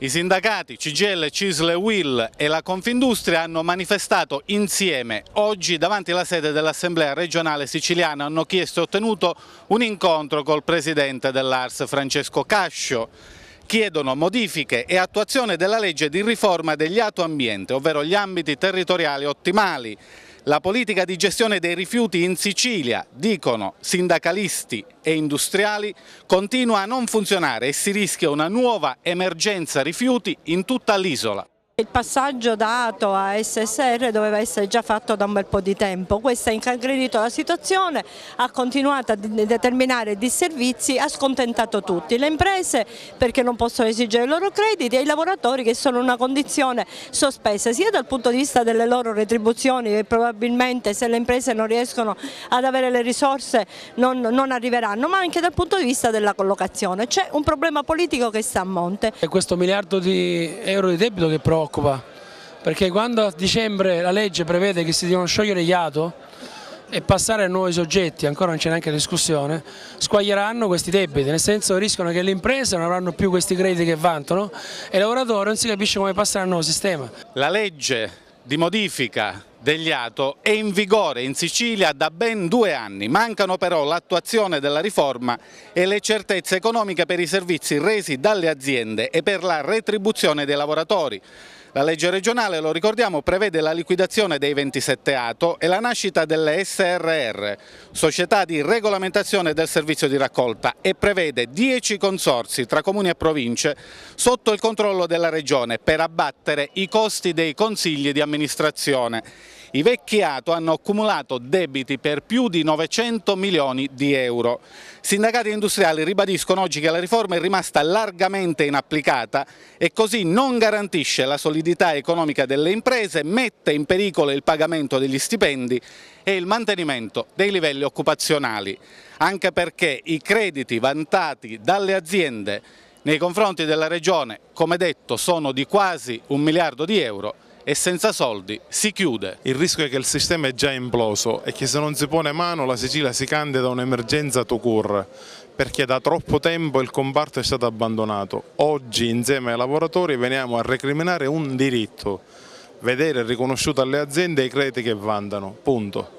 I sindacati CGL, Cisle, Will e la Confindustria hanno manifestato insieme oggi davanti alla sede dell'Assemblea regionale siciliana. Hanno chiesto e ottenuto un incontro col presidente dell'ARS Francesco Cascio. Chiedono modifiche e attuazione della legge di riforma degli ato ovvero gli ambiti territoriali ottimali la politica di gestione dei rifiuti in Sicilia, dicono sindacalisti e industriali, continua a non funzionare e si rischia una nuova emergenza rifiuti in tutta l'isola. Il passaggio da ATO a SSR doveva essere già fatto da un bel po' di tempo, questo ha incancredito la situazione, ha continuato a determinare disservizi, ha scontentato tutti, le imprese perché non possono esigere i loro crediti e i lavoratori che sono in una condizione sospesa sia dal punto di vista delle loro retribuzioni che probabilmente se le imprese non riescono ad avere le risorse non, non arriveranno, ma anche dal punto di vista della collocazione. C'è un problema politico che sta a monte. E questo miliardo di euro di debito che però preoccupa, perché quando a dicembre la legge prevede che si devono sciogliere gli ATO e passare a nuovi soggetti, ancora non c'è neanche discussione, squaglieranno questi debiti, nel senso rischiano che le imprese non avranno più questi crediti che vantano e il lavoratore non si capisce come passare al nuovo sistema. La legge di modifica degli ATO è in vigore in Sicilia da ben due anni, mancano però l'attuazione della riforma e le certezze economiche per i servizi resi dalle aziende e per la retribuzione dei lavoratori. La legge regionale, lo ricordiamo, prevede la liquidazione dei 27 ATO e la nascita delle SRR, Società di Regolamentazione del Servizio di Raccolta, e prevede 10 consorsi tra comuni e province sotto il controllo della Regione per abbattere i costi dei consigli di amministrazione. I vecchi ATO hanno accumulato debiti per più di 900 milioni di euro. Sindacati industriali ribadiscono oggi che la riforma è rimasta largamente inapplicata e così non garantisce la solidarietà solidità economica delle imprese, mette in pericolo il pagamento degli stipendi e il mantenimento dei livelli occupazionali, anche perché i crediti vantati dalle aziende nei confronti della Regione, come detto, sono di quasi un miliardo di euro e senza soldi si chiude. Il rischio è che il sistema è già imploso e che se non si pone mano la Sicilia si candida a un'emergenza tocur perché da troppo tempo il comparto è stato abbandonato. Oggi insieme ai lavoratori veniamo a recriminare un diritto, vedere riconosciuto alle aziende i crediti che vandano, punto.